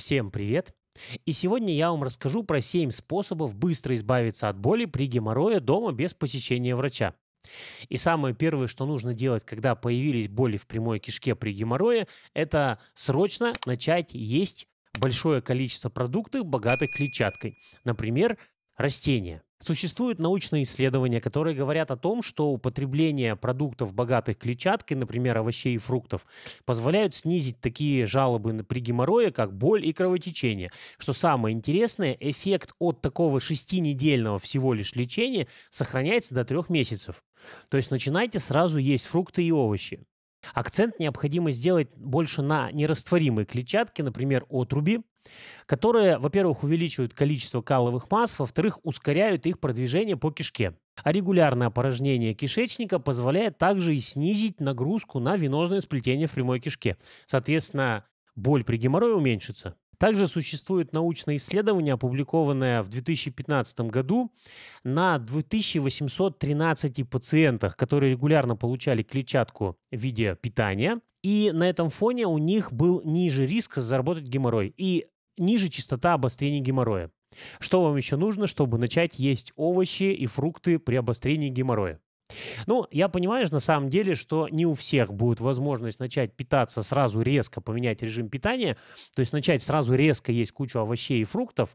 Всем привет! И сегодня я вам расскажу про 7 способов быстро избавиться от боли при геморрое дома без посещения врача. И самое первое, что нужно делать, когда появились боли в прямой кишке при геморрое, это срочно начать есть большое количество продуктов, богатых клетчаткой. Например, Растения. Существуют научные исследования, которые говорят о том, что употребление продуктов, богатых клетчаткой, например, овощей и фруктов, позволяют снизить такие жалобы при геморрое, как боль и кровотечение. Что самое интересное, эффект от такого шестинедельного всего лишь лечения сохраняется до трех месяцев. То есть начинайте сразу есть фрукты и овощи. Акцент необходимо сделать больше на нерастворимые клетчатки, например, отруби, которые, во-первых, увеличивают количество каловых масс, во-вторых, ускоряют их продвижение по кишке. А регулярное опорожнение кишечника позволяет также и снизить нагрузку на венозное сплетение в прямой кишке. Соответственно, боль при геморрое уменьшится. Также существует научное исследование, опубликованное в 2015 году на 2813 пациентах, которые регулярно получали клетчатку в виде питания. И на этом фоне у них был ниже риск заработать геморрой и ниже частота обострения геморроя. Что вам еще нужно, чтобы начать есть овощи и фрукты при обострении геморроя? Ну, я понимаю, на самом деле, что не у всех будет возможность начать питаться сразу резко, поменять режим питания, то есть начать сразу резко есть кучу овощей и фруктов.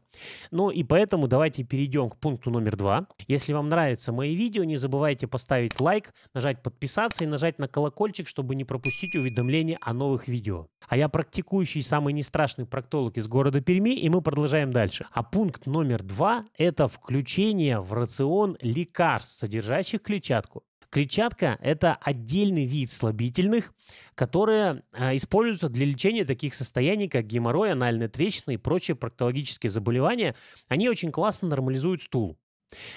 Ну и поэтому давайте перейдем к пункту номер два. Если вам нравятся мои видео, не забывайте поставить лайк, нажать подписаться и нажать на колокольчик, чтобы не пропустить уведомления о новых видео. А я практикующий самый нестрашный страшный проктолог из города Перми, и мы продолжаем дальше. А пункт номер два – это включение в рацион лекарств, содержащих клетчатку Клетчатка – это отдельный вид слабительных, которые э, используются для лечения таких состояний, как геморрой, анальная трещины и прочие проктологические заболевания. Они очень классно нормализуют стул.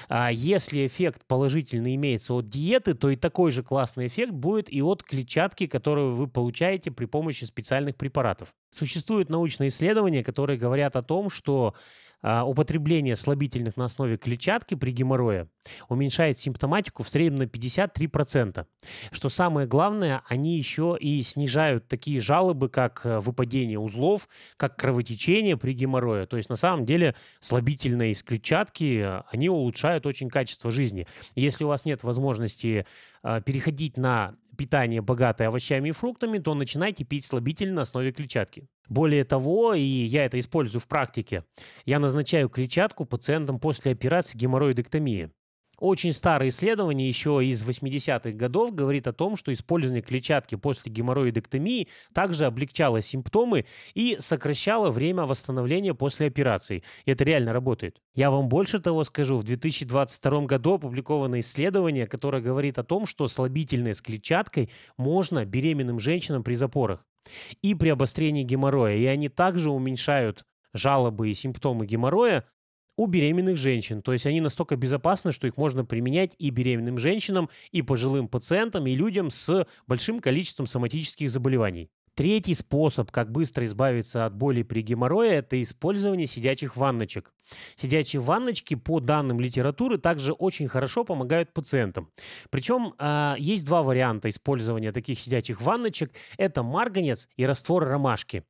А если эффект положительный имеется от диеты, то и такой же классный эффект будет и от клетчатки, которую вы получаете при помощи специальных препаратов. Существуют научные исследования, которые говорят о том, что а, употребление слабительных на основе клетчатки при геморрое уменьшает симптоматику в среднем на 53%. Что самое главное, они еще и снижают такие жалобы, как э, выпадение узлов, как кровотечение при геморрое. То есть на самом деле слабительные из клетчатки, э, они улучшают очень качество жизни. Если у вас нет возможности э, переходить на питание, богатое овощами и фруктами, то начинайте пить слабитель на основе клетчатки. Более того, и я это использую в практике, я назначаю клетчатку пациентам после операции геморроидэктомии. Очень старое исследование еще из 80-х годов говорит о том, что использование клетчатки после геморроидэктомии также облегчало симптомы и сокращало время восстановления после операции. И это реально работает. Я вам больше того скажу, в 2022 году опубликовано исследование, которое говорит о том, что слабительное с клетчаткой можно беременным женщинам при запорах и при обострении геморроя. И они также уменьшают жалобы и симптомы геморроя у беременных женщин. То есть они настолько безопасны, что их можно применять и беременным женщинам, и пожилым пациентам, и людям с большим количеством соматических заболеваний. Третий способ, как быстро избавиться от боли при геморрое, это использование сидячих ванночек. Сидячие ванночки, по данным литературы, также очень хорошо помогают пациентам. Причем э, есть два варианта использования таких сидячих ванночек. Это марганец и раствор ромашки.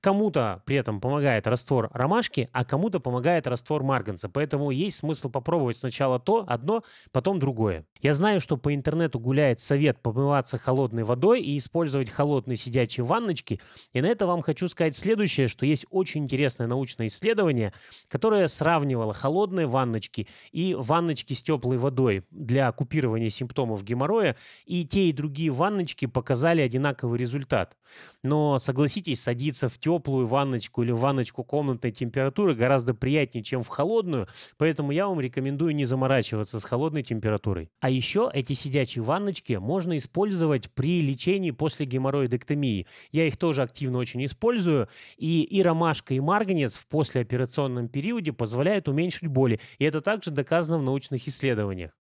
Кому-то при этом помогает раствор ромашки, а кому-то помогает раствор марганца. Поэтому есть смысл попробовать сначала то одно, потом другое. Я знаю, что по интернету гуляет совет помываться холодной водой и использовать холодные сидячие ванночки. И на это вам хочу сказать следующее, что есть очень интересное научное исследование, которое сравнивало холодные ванночки и ванночки с теплой водой для купирования симптомов геморроя. И те и другие ванночки показали одинаковый результат. Но согласитесь, садиться находиться в теплую ванночку или ванночку комнатной температуры гораздо приятнее, чем в холодную, поэтому я вам рекомендую не заморачиваться с холодной температурой. А еще эти сидячие ванночки можно использовать при лечении после геморроидэктомии. Я их тоже активно очень использую, и, и ромашка, и марганец в послеоперационном периоде позволяют уменьшить боли, и это также доказано в научных исследованиях.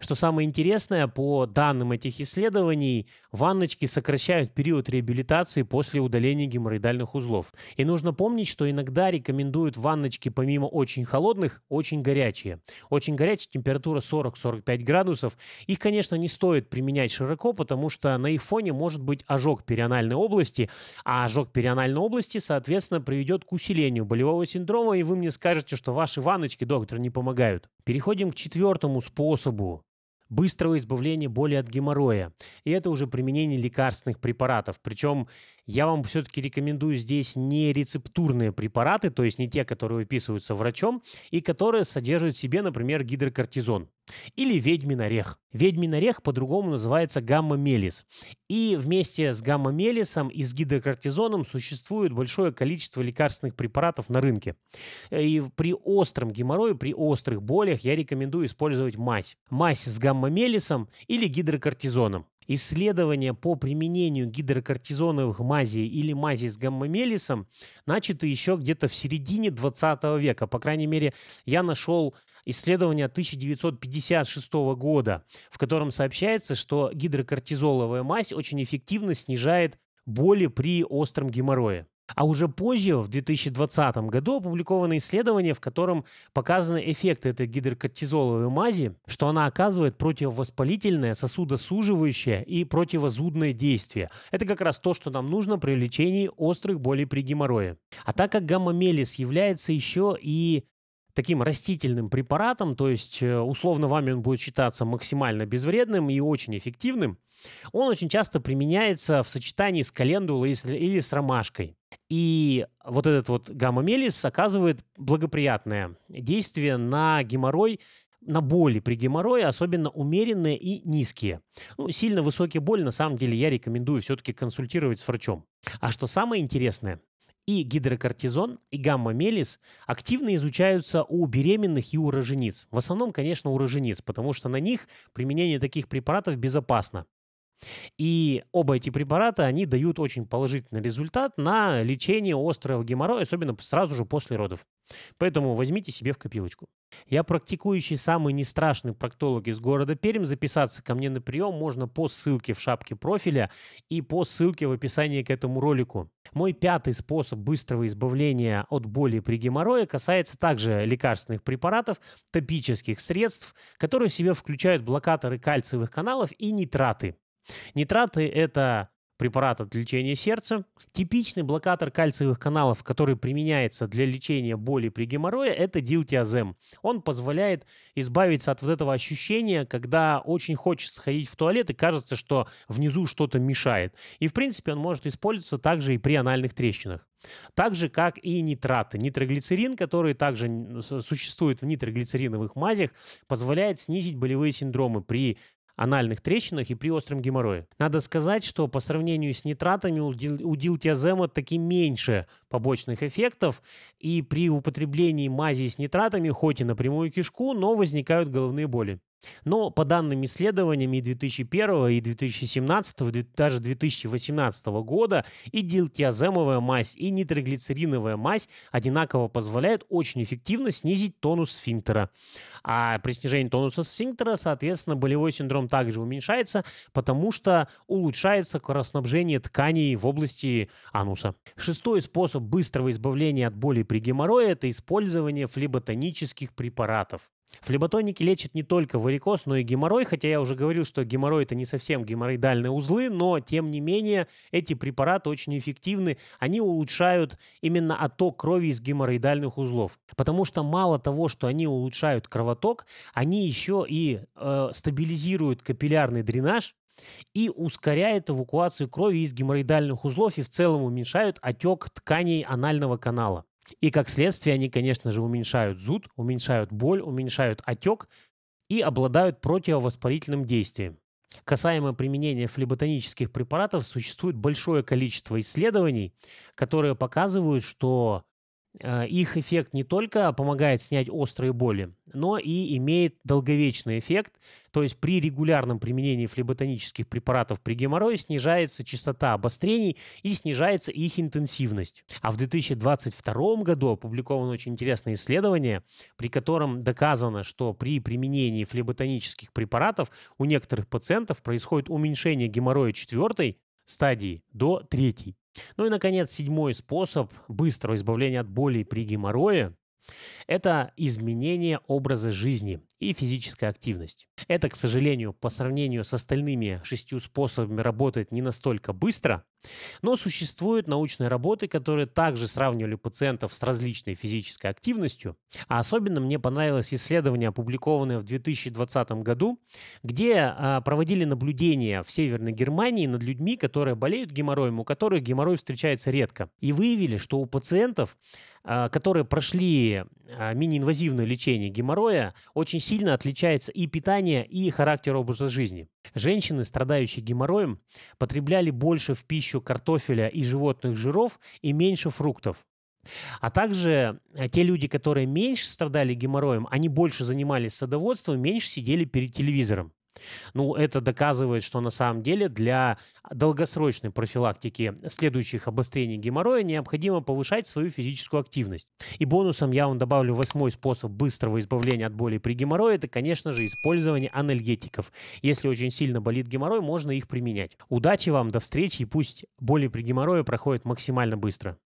Что самое интересное, по данным этих исследований, ванночки сокращают период реабилитации после удаления геморроидальных узлов. И нужно помнить, что иногда рекомендуют ванночки помимо очень холодных, очень горячие. Очень горячие, температура 40-45 градусов. Их, конечно, не стоит применять широко, потому что на их фоне может быть ожог перианальной области, а ожог перианальной области, соответственно, приведет к усилению болевого синдрома, и вы мне скажете, что ваши ванночки, доктор, не помогают. Переходим к четвертому способу быстрого избавления боли от геморроя. И это уже применение лекарственных препаратов. Причем я вам все-таки рекомендую здесь не рецептурные препараты, то есть не те, которые выписываются врачом, и которые содержат в себе, например, гидрокортизон. Или ведьмин орех. Ведьмин орех по-другому называется гамма-мелис. И вместе с гамма-мелисом и с гидрокортизоном существует большое количество лекарственных препаратов на рынке. И при остром геморрое, при острых болях я рекомендую использовать мазь. Мазь с гамма-мелисом или гидрокортизоном. Исследования по применению гидрокортизоновых мазей или мазей с гаммамелисом начаты еще где-то в середине 20 века. По крайней мере, я нашел исследование 1956 года, в котором сообщается, что гидрокортизоловая мазь очень эффективно снижает боли при остром геморрое. А уже позже, в 2020 году, опубликовано исследование, в котором показаны эффекты этой гидрокортизоловой мази, что она оказывает противовоспалительное, сосудосуживающее и противозудное действие. Это как раз то, что нам нужно при лечении острых болей при геморрое. А так как гамма-мелис является еще и таким растительным препаратом, то есть э, условно вами он будет считаться максимально безвредным и очень эффективным, он очень часто применяется в сочетании с календулой или с ромашкой. И вот этот вот гамма-мелис оказывает благоприятное действие на геморрой на боли при геморрое, особенно умеренные и низкие. Ну, сильно высокие боли, на самом деле, я рекомендую все-таки консультировать с врачом. А что самое интересное, и гидрокортизон, и гамма-мелис активно изучаются у беременных и у рожениц. В основном, конечно, у рожениц, потому что на них применение таких препаратов безопасно. И оба эти препарата, они дают очень положительный результат на лечение острого геморроя, особенно сразу же после родов. Поэтому возьмите себе в копилочку. Я практикующий самый нестрашный страшный проктолог из города Пермь. Записаться ко мне на прием можно по ссылке в шапке профиля и по ссылке в описании к этому ролику. Мой пятый способ быстрого избавления от боли при геморрое касается также лекарственных препаратов, топических средств, которые в себя включают блокаторы кальциевых каналов и нитраты. Нитраты – это препарат от лечения сердца. Типичный блокатор кальциевых каналов, который применяется для лечения боли при геморрое, это дилтиазем. Он позволяет избавиться от вот этого ощущения, когда очень хочется сходить в туалет и кажется, что внизу что-то мешает. И, в принципе, он может использоваться также и при анальных трещинах. Так же, как и нитраты. Нитроглицерин, который также существует в нитроглицериновых мазях, позволяет снизить болевые синдромы при анальных трещинах и при остром геморрое. Надо сказать, что по сравнению с нитратами у, дилтиазема таки меньше побочных эффектов, и при употреблении мази с нитратами хоть и напрямую кишку, но возникают головные боли. Но по данным исследованиям 2001, и 2017, даже 2018 года и дилкиаземовая мазь, и нитроглицериновая мазь одинаково позволяют очень эффективно снизить тонус сфинктера. А при снижении тонуса сфинктера, соответственно, болевой синдром также уменьшается, потому что улучшается кровоснабжение тканей в области ануса. Шестой способ быстрого избавления от боли при геморрое – это использование флеботонических препаратов. Флеботоники лечат не только варикоз, но и геморрой, хотя я уже говорил, что геморрой это не совсем геморроидальные узлы, но тем не менее эти препараты очень эффективны, они улучшают именно отток крови из геморроидальных узлов, потому что мало того, что они улучшают кровоток, они еще и э, стабилизируют капиллярный дренаж, и ускоряют эвакуацию крови из геморроидальных узлов и в целом уменьшают отек тканей анального канала. И как следствие они, конечно же, уменьшают зуд, уменьшают боль, уменьшают отек и обладают противовоспалительным действием. Касаемо применения флеботонических препаратов, существует большое количество исследований, которые показывают, что Э, их эффект не только помогает снять острые боли, но и имеет долговечный эффект, то есть при регулярном применении флеботонических препаратов при геморрое снижается частота обострений и снижается их интенсивность. А в 2022 году опубликовано очень интересное исследование, при котором доказано, что при применении флеботонических препаратов у некоторых пациентов происходит уменьшение геморроя четвертой стадии до третьей. Ну и, наконец, седьмой способ быстрого избавления от боли при геморрое это изменение образа жизни и физическая активность. Это, к сожалению, по сравнению с остальными шестью способами работает не настолько быстро, но существуют научные работы, которые также сравнивали пациентов с различной физической активностью. А особенно мне понравилось исследование, опубликованное в 2020 году, где а, проводили наблюдения в Северной Германии над людьми, которые болеют геморроем, у которых геморрой встречается редко. И выявили, что у пациентов а, которые прошли а, мини-инвазивное лечение геморроя, очень сильно отличается и питание, и характер образа жизни. Женщины, страдающие геморроем, потребляли больше в пищу картофеля и животных жиров и меньше фруктов. А также а, те люди, которые меньше страдали геморроем, они больше занимались садоводством, меньше сидели перед телевизором. Ну, это доказывает, что на самом деле для долгосрочной профилактики следующих обострений геморроя необходимо повышать свою физическую активность. И бонусом я вам добавлю восьмой способ быстрого избавления от боли при геморрое, это, конечно же, использование анальгетиков. Если очень сильно болит геморрой, можно их применять. Удачи вам, до встречи и пусть боли при геморрое проходят максимально быстро.